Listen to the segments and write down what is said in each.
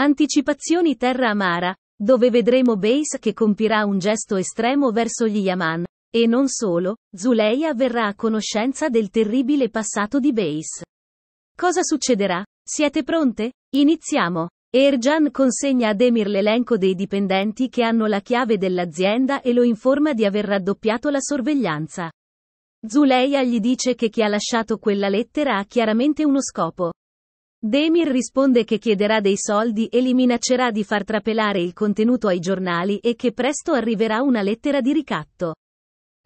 Anticipazioni Terra Amara, dove vedremo Base che compirà un gesto estremo verso gli Yaman, e non solo, Zuleia verrà a conoscenza del terribile passato di Base. Cosa succederà? Siete pronte? Iniziamo! Erjan consegna ad Emir l'elenco dei dipendenti che hanno la chiave dell'azienda e lo informa di aver raddoppiato la sorveglianza. Zuleia gli dice che chi ha lasciato quella lettera ha chiaramente uno scopo. Demir risponde che chiederà dei soldi e li minaccerà di far trapelare il contenuto ai giornali e che presto arriverà una lettera di ricatto.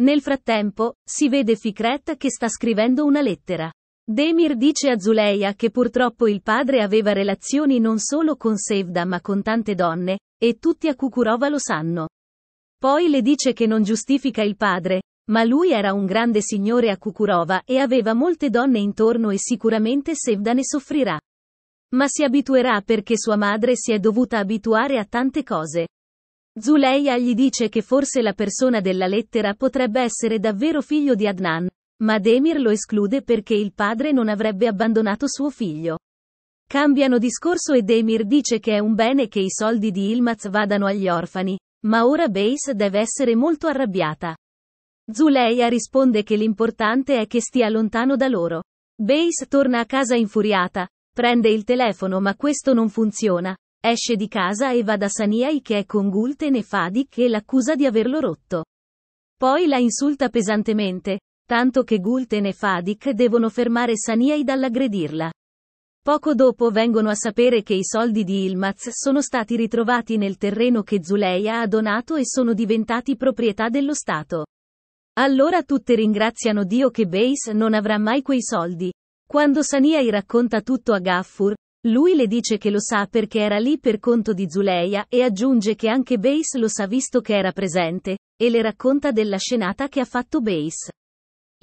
Nel frattempo, si vede Fikret che sta scrivendo una lettera. Demir dice a Zuleia che purtroppo il padre aveva relazioni non solo con Sevda ma con tante donne, e tutti a Kukurova lo sanno. Poi le dice che non giustifica il padre, ma lui era un grande signore a Kukurova e aveva molte donne intorno e sicuramente Sevda ne soffrirà. Ma si abituerà perché sua madre si è dovuta abituare a tante cose. Zuleia gli dice che forse la persona della lettera potrebbe essere davvero figlio di Adnan, ma Demir lo esclude perché il padre non avrebbe abbandonato suo figlio. Cambiano discorso e Demir dice che è un bene che i soldi di Ilmaz vadano agli orfani, ma ora Base deve essere molto arrabbiata. Zuleia risponde che l'importante è che stia lontano da loro. Base torna a casa infuriata, prende il telefono ma questo non funziona, esce di casa e va da Saniai che è con Gulten e Fadik e l'accusa di averlo rotto. Poi la insulta pesantemente, tanto che Gulten e Fadik devono fermare Saniai dall'aggredirla. Poco dopo vengono a sapere che i soldi di Ilmaz sono stati ritrovati nel terreno che Zuleia ha donato e sono diventati proprietà dello Stato. Allora tutte ringraziano Dio che Base non avrà mai quei soldi. Quando Saniai racconta tutto a Gaffur, lui le dice che lo sa perché era lì per conto di Zuleia e aggiunge che anche Base lo sa visto che era presente, e le racconta della scenata che ha fatto Base.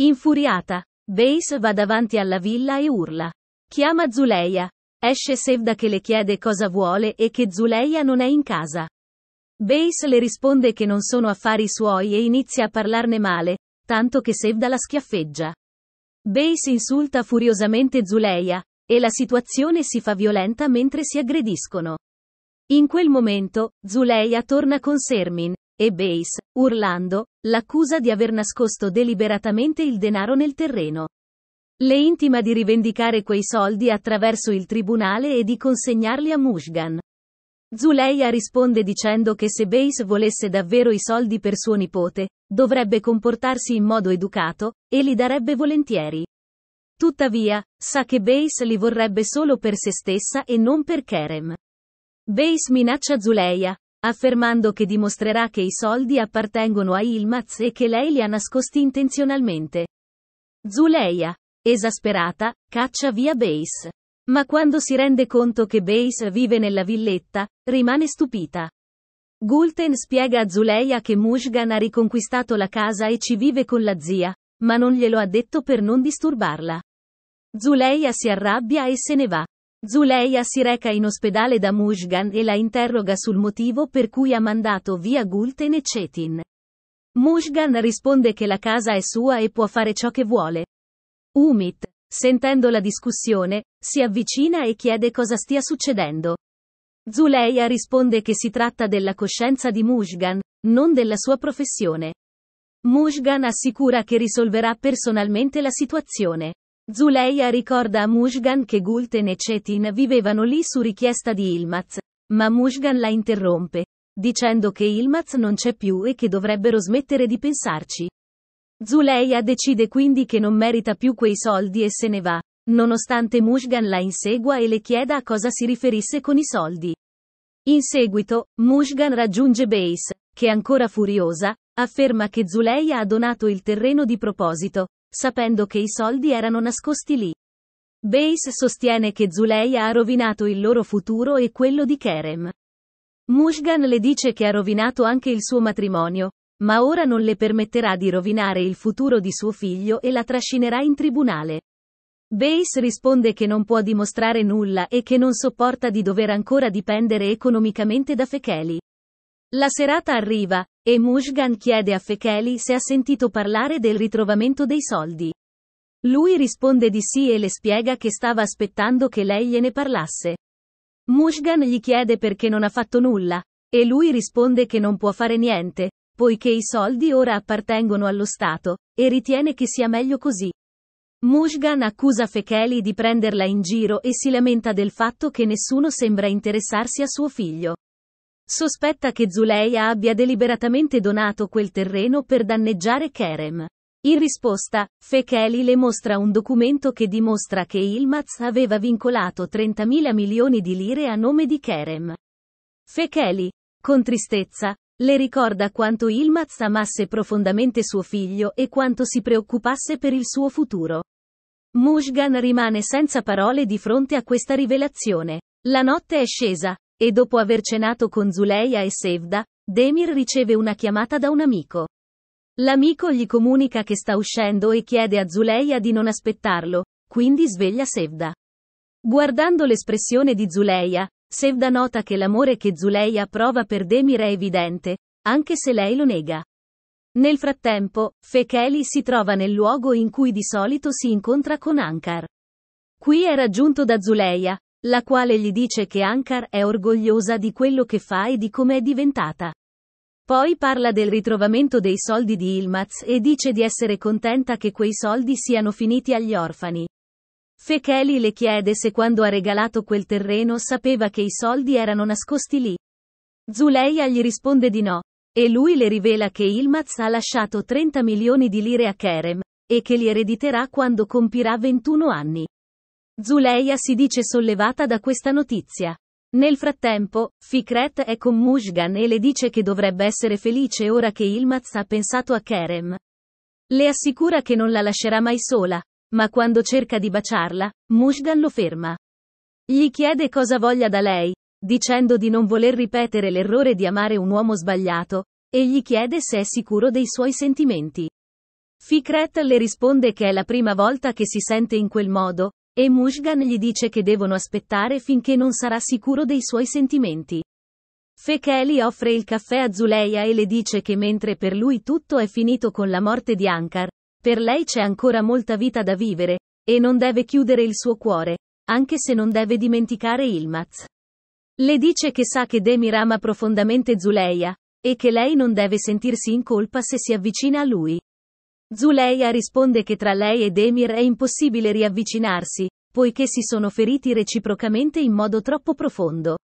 Infuriata, Base va davanti alla villa e urla. Chiama Zuleia. Esce Sevda che le chiede cosa vuole e che Zuleia non è in casa. Base le risponde che non sono affari suoi e inizia a parlarne male, tanto che Sevda la schiaffeggia. Base insulta furiosamente Zuleia, e la situazione si fa violenta mentre si aggrediscono. In quel momento, Zuleia torna con Sermin, e Base, urlando, l'accusa di aver nascosto deliberatamente il denaro nel terreno. Le intima di rivendicare quei soldi attraverso il tribunale e di consegnarli a Mushgan. Zuleia risponde dicendo che se Base volesse davvero i soldi per suo nipote, dovrebbe comportarsi in modo educato, e li darebbe volentieri. Tuttavia, sa che Base li vorrebbe solo per se stessa e non per Kerem. Base minaccia Zuleia, affermando che dimostrerà che i soldi appartengono a Ilmaz e che lei li ha nascosti intenzionalmente. Zuleia, esasperata, caccia via Base. Ma quando si rende conto che Base vive nella villetta, rimane stupita. Gulten spiega a Zuleia che Mushgan ha riconquistato la casa e ci vive con la zia, ma non glielo ha detto per non disturbarla. Zuleia si arrabbia e se ne va. Zuleia si reca in ospedale da Mushgan e la interroga sul motivo per cui ha mandato via Gulten e Cetin. Mushgan risponde che la casa è sua e può fare ciò che vuole. Umit, Sentendo la discussione, si avvicina e chiede cosa stia succedendo. Zuleia risponde che si tratta della coscienza di Mushgan, non della sua professione. Mushgan assicura che risolverà personalmente la situazione. Zuleia ricorda a Mushgan che Gulten e Cetin vivevano lì su richiesta di Ilmaz, ma Mushgan la interrompe, dicendo che Ilmaz non c'è più e che dovrebbero smettere di pensarci. Zuleia decide quindi che non merita più quei soldi e se ne va, nonostante Mushgan la insegua e le chieda a cosa si riferisse con i soldi. In seguito, Mushgan raggiunge Base, che ancora furiosa, afferma che Zuleia ha donato il terreno di proposito, sapendo che i soldi erano nascosti lì. Base sostiene che Zuleia ha rovinato il loro futuro e quello di Kerem. Mushgan le dice che ha rovinato anche il suo matrimonio, ma ora non le permetterà di rovinare il futuro di suo figlio e la trascinerà in tribunale. Bass risponde che non può dimostrare nulla e che non sopporta di dover ancora dipendere economicamente da Fekeli. La serata arriva, e Mushgan chiede a Fekeli se ha sentito parlare del ritrovamento dei soldi. Lui risponde di sì e le spiega che stava aspettando che lei gliene parlasse. Mushgan gli chiede perché non ha fatto nulla, e lui risponde che non può fare niente, poiché i soldi ora appartengono allo Stato, e ritiene che sia meglio così. Mushgan accusa Fekeli di prenderla in giro e si lamenta del fatto che nessuno sembra interessarsi a suo figlio. Sospetta che Zuleia abbia deliberatamente donato quel terreno per danneggiare Kerem. In risposta, Fekeli le mostra un documento che dimostra che Ilmaz aveva vincolato 30.000 milioni di lire a nome di Kerem. Fekeli, con tristezza, le ricorda quanto Ilmaz amasse profondamente suo figlio e quanto si preoccupasse per il suo futuro. Mushgan rimane senza parole di fronte a questa rivelazione. La notte è scesa, e dopo aver cenato con Zuleia e Sevda, Demir riceve una chiamata da un amico. L'amico gli comunica che sta uscendo e chiede a Zuleia di non aspettarlo, quindi sveglia Sevda. Guardando l'espressione di Zuleia, Sevda nota che l'amore che Zuleia prova per Demir è evidente, anche se lei lo nega. Nel frattempo, Fekeli si trova nel luogo in cui di solito si incontra con Ankar. Qui è raggiunto da Zuleia, la quale gli dice che Ankar è orgogliosa di quello che fa e di come è diventata. Poi parla del ritrovamento dei soldi di Ilmaz e dice di essere contenta che quei soldi siano finiti agli orfani. Se le chiede se quando ha regalato quel terreno sapeva che i soldi erano nascosti lì. Zuleia gli risponde di no. E lui le rivela che Ilmaz ha lasciato 30 milioni di lire a Kerem, e che li erediterà quando compirà 21 anni. Zuleia si dice sollevata da questa notizia. Nel frattempo, Fikret è con Mushgan e le dice che dovrebbe essere felice ora che Ilmaz ha pensato a Kerem. Le assicura che non la lascerà mai sola, ma quando cerca di baciarla, Mushgan lo ferma. Gli chiede cosa voglia da lei, dicendo di non voler ripetere l'errore di amare un uomo sbagliato, e gli chiede se è sicuro dei suoi sentimenti. Fikret le risponde che è la prima volta che si sente in quel modo, e Mushgan gli dice che devono aspettare finché non sarà sicuro dei suoi sentimenti. Fekeli offre il caffè a Zuleia e le dice che mentre per lui tutto è finito con la morte di Ankar, per lei c'è ancora molta vita da vivere, e non deve chiudere il suo cuore, anche se non deve dimenticare Ilmaz. Le dice che sa che Demir ama profondamente Zuleia, e che lei non deve sentirsi in colpa se si avvicina a lui. Zuleia risponde che tra lei e Demir è impossibile riavvicinarsi, poiché si sono feriti reciprocamente in modo troppo profondo.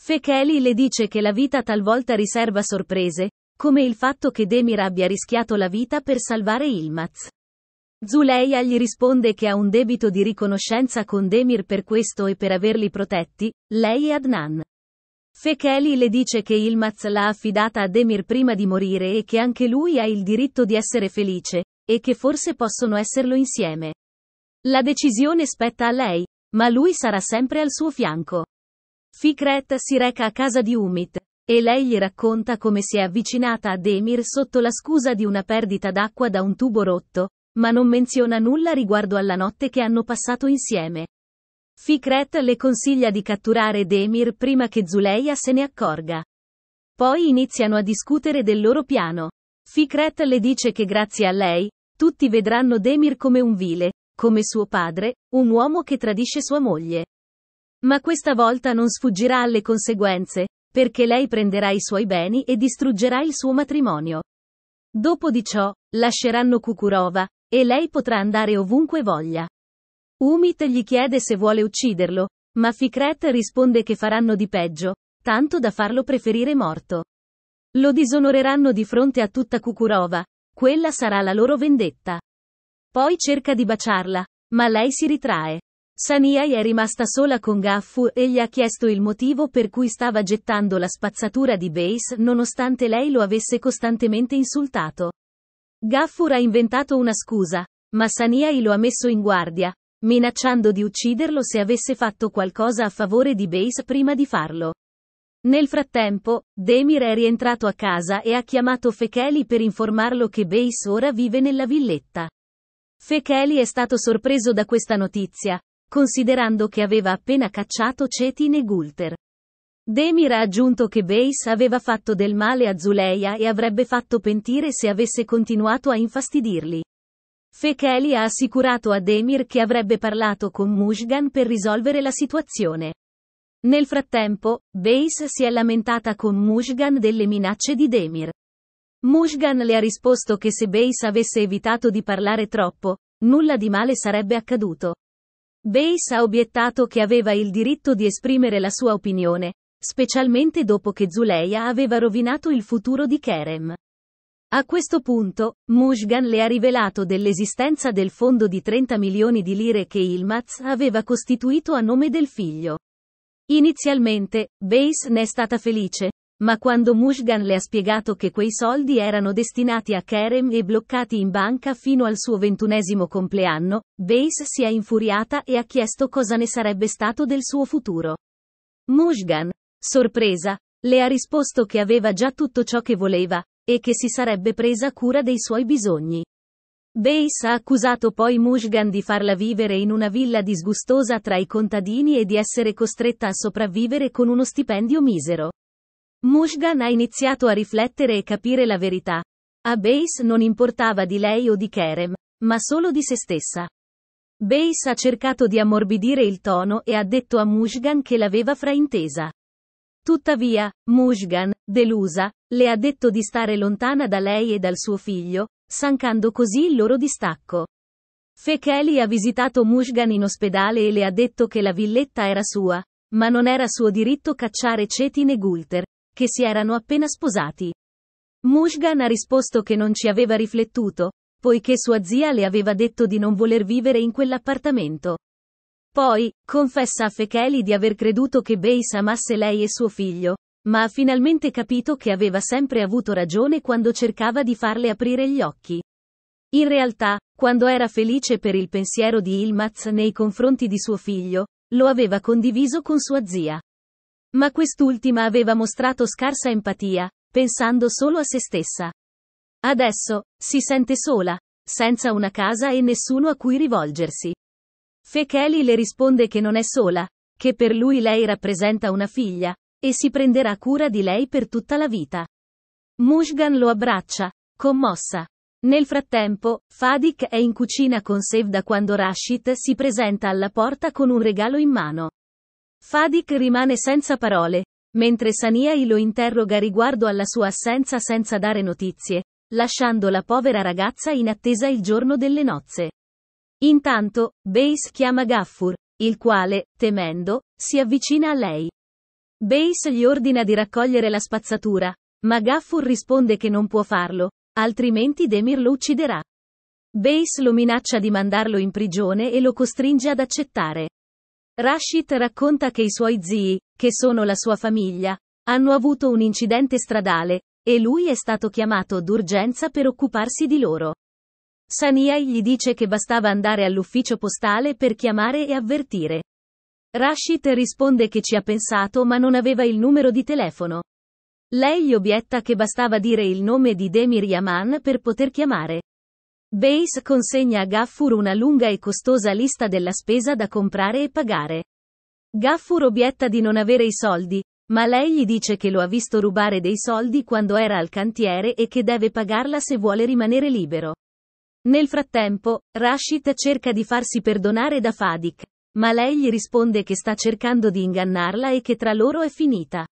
Fekeli le dice che la vita talvolta riserva sorprese, come il fatto che Demir abbia rischiato la vita per salvare Ilmaz. Zuleia gli risponde che ha un debito di riconoscenza con Demir per questo e per averli protetti, lei e Adnan. Fekeli le dice che Ilmaz l'ha affidata a Demir prima di morire e che anche lui ha il diritto di essere felice, e che forse possono esserlo insieme. La decisione spetta a lei, ma lui sarà sempre al suo fianco. Fikret si reca a casa di Umit, e lei gli racconta come si è avvicinata a Demir sotto la scusa di una perdita d'acqua da un tubo rotto, ma non menziona nulla riguardo alla notte che hanno passato insieme. Fikret le consiglia di catturare Demir prima che Zuleia se ne accorga. Poi iniziano a discutere del loro piano. Fikret le dice che grazie a lei, tutti vedranno Demir come un vile, come suo padre, un uomo che tradisce sua moglie. Ma questa volta non sfuggirà alle conseguenze, perché lei prenderà i suoi beni e distruggerà il suo matrimonio. Dopo di ciò, lasceranno Kukurova, e lei potrà andare ovunque voglia. Umit gli chiede se vuole ucciderlo, ma Fikret risponde che faranno di peggio, tanto da farlo preferire morto. Lo disonoreranno di fronte a tutta Kukurova, quella sarà la loro vendetta. Poi cerca di baciarla, ma lei si ritrae. Saniei è rimasta sola con Gaffu e gli ha chiesto il motivo per cui stava gettando la spazzatura di Base nonostante lei lo avesse costantemente insultato. Gaffur ha inventato una scusa, ma Saniei lo ha messo in guardia, minacciando di ucciderlo se avesse fatto qualcosa a favore di Base prima di farlo. Nel frattempo, Demir è rientrato a casa e ha chiamato Fekeli per informarlo che Base ora vive nella villetta. Fekeli è stato sorpreso da questa notizia, considerando che aveva appena cacciato Cetin e Gulter. Demir ha aggiunto che Base aveva fatto del male a Zuleia e avrebbe fatto pentire se avesse continuato a infastidirli. Fekeli ha assicurato a Demir che avrebbe parlato con Mushgan per risolvere la situazione. Nel frattempo, Base si è lamentata con Mushgan delle minacce di Demir. Mushgan le ha risposto che se Base avesse evitato di parlare troppo, nulla di male sarebbe accaduto. Bass ha obiettato che aveva il diritto di esprimere la sua opinione, specialmente dopo che Zuleya aveva rovinato il futuro di Kerem. A questo punto, Mushgan le ha rivelato dell'esistenza del fondo di 30 milioni di lire che Ilmaz aveva costituito a nome del figlio. Inizialmente, Bass ne è stata felice, ma quando Mushgan le ha spiegato che quei soldi erano destinati a Kerem e bloccati in banca fino al suo ventunesimo compleanno, Base si è infuriata e ha chiesto cosa ne sarebbe stato del suo futuro. Mushgan, sorpresa, le ha risposto che aveva già tutto ciò che voleva, e che si sarebbe presa cura dei suoi bisogni. Base ha accusato poi Mushgan di farla vivere in una villa disgustosa tra i contadini e di essere costretta a sopravvivere con uno stipendio misero. Mushgan ha iniziato a riflettere e capire la verità. A Base non importava di lei o di Kerem, ma solo di se stessa. Base ha cercato di ammorbidire il tono e ha detto a Mushgan che l'aveva fraintesa. Tuttavia, Mushgan, delusa, le ha detto di stare lontana da lei e dal suo figlio, sancando così il loro distacco. Fekeli ha visitato Mushgan in ospedale e le ha detto che la villetta era sua, ma non era suo diritto cacciare Cetin e Gulter, che si erano appena sposati. Mushgan ha risposto che non ci aveva riflettuto, poiché sua zia le aveva detto di non voler vivere in quell'appartamento. Poi, confessa a Fekeli di aver creduto che Bass amasse lei e suo figlio, ma ha finalmente capito che aveva sempre avuto ragione quando cercava di farle aprire gli occhi. In realtà, quando era felice per il pensiero di Ilmaz nei confronti di suo figlio, lo aveva condiviso con sua zia. Ma quest'ultima aveva mostrato scarsa empatia, pensando solo a se stessa. Adesso, si sente sola, senza una casa e nessuno a cui rivolgersi. Fekeli le risponde che non è sola, che per lui lei rappresenta una figlia, e si prenderà cura di lei per tutta la vita. Mushgan lo abbraccia, commossa. Nel frattempo, Fadik è in cucina con Sevda quando Rashid si presenta alla porta con un regalo in mano. Fadik rimane senza parole, mentre Saniei lo interroga riguardo alla sua assenza senza dare notizie, lasciando la povera ragazza in attesa il giorno delle nozze. Intanto, Base chiama Gaffur, il quale, temendo, si avvicina a lei. Base gli ordina di raccogliere la spazzatura, ma Gaffur risponde che non può farlo, altrimenti Demir lo ucciderà. Base lo minaccia di mandarlo in prigione e lo costringe ad accettare. Rashid racconta che i suoi zii, che sono la sua famiglia, hanno avuto un incidente stradale, e lui è stato chiamato d'urgenza per occuparsi di loro. Saniai gli dice che bastava andare all'ufficio postale per chiamare e avvertire. Rashid risponde che ci ha pensato ma non aveva il numero di telefono. Lei gli obietta che bastava dire il nome di Demir Yaman per poter chiamare. Base consegna a Gaffur una lunga e costosa lista della spesa da comprare e pagare. Gaffur obietta di non avere i soldi, ma lei gli dice che lo ha visto rubare dei soldi quando era al cantiere e che deve pagarla se vuole rimanere libero. Nel frattempo, Rashid cerca di farsi perdonare da Fadik, ma lei gli risponde che sta cercando di ingannarla e che tra loro è finita.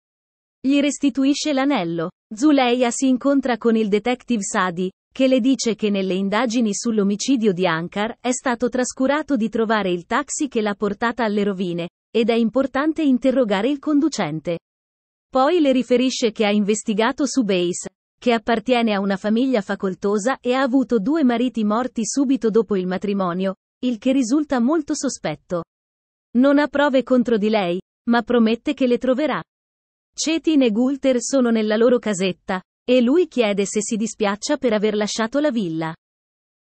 Gli restituisce l'anello. Zuleia si incontra con il detective Sadi, che le dice che nelle indagini sull'omicidio di Ankar è stato trascurato di trovare il taxi che l'ha portata alle rovine, ed è importante interrogare il conducente. Poi le riferisce che ha investigato su Base, che appartiene a una famiglia facoltosa e ha avuto due mariti morti subito dopo il matrimonio, il che risulta molto sospetto. Non ha prove contro di lei, ma promette che le troverà. Cetin e Gulter sono nella loro casetta, e lui chiede se si dispiaccia per aver lasciato la villa.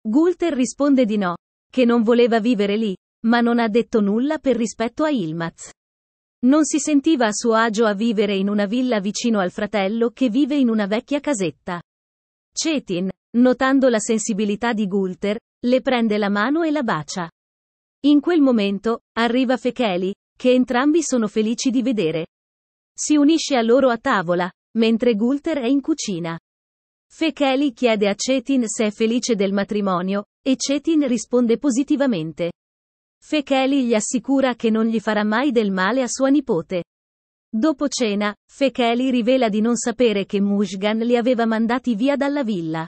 Gulter risponde di no, che non voleva vivere lì, ma non ha detto nulla per rispetto a Ilmaz. Non si sentiva a suo agio a vivere in una villa vicino al fratello che vive in una vecchia casetta. Cetin, notando la sensibilità di Gulter, le prende la mano e la bacia. In quel momento, arriva Fecheli, che entrambi sono felici di vedere. Si unisce a loro a tavola, mentre Gulter è in cucina. Fekeli chiede a Cetin se è felice del matrimonio, e Cetin risponde positivamente. Fekeli gli assicura che non gli farà mai del male a sua nipote. Dopo cena, Fekeli rivela di non sapere che Mushgan li aveva mandati via dalla villa.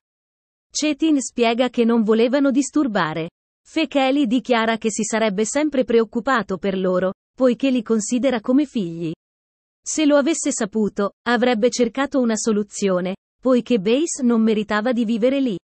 Cetin spiega che non volevano disturbare. Fekeli dichiara che si sarebbe sempre preoccupato per loro, poiché li considera come figli. Se lo avesse saputo, avrebbe cercato una soluzione, poiché Base non meritava di vivere lì.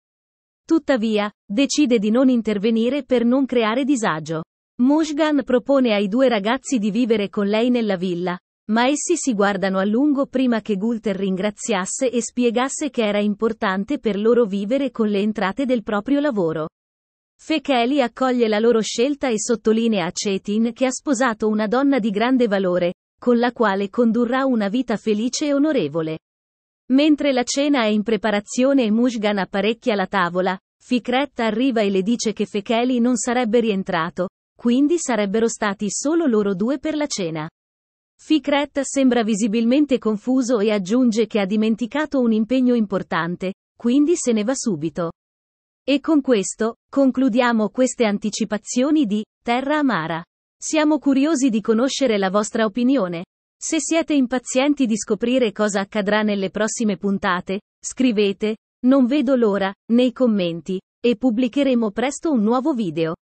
Tuttavia, decide di non intervenire per non creare disagio. Mushgan propone ai due ragazzi di vivere con lei nella villa, ma essi si guardano a lungo prima che Gulter ringraziasse e spiegasse che era importante per loro vivere con le entrate del proprio lavoro. Fekeli accoglie la loro scelta e sottolinea a Cetin che ha sposato una donna di grande valore, con la quale condurrà una vita felice e onorevole. Mentre la cena è in preparazione e Mushgan apparecchia la tavola, Fikret arriva e le dice che Fekeli non sarebbe rientrato, quindi sarebbero stati solo loro due per la cena. Fikret sembra visibilmente confuso e aggiunge che ha dimenticato un impegno importante, quindi se ne va subito. E con questo, concludiamo queste anticipazioni di Terra Amara. Siamo curiosi di conoscere la vostra opinione. Se siete impazienti di scoprire cosa accadrà nelle prossime puntate, scrivete, non vedo l'ora, nei commenti, e pubblicheremo presto un nuovo video.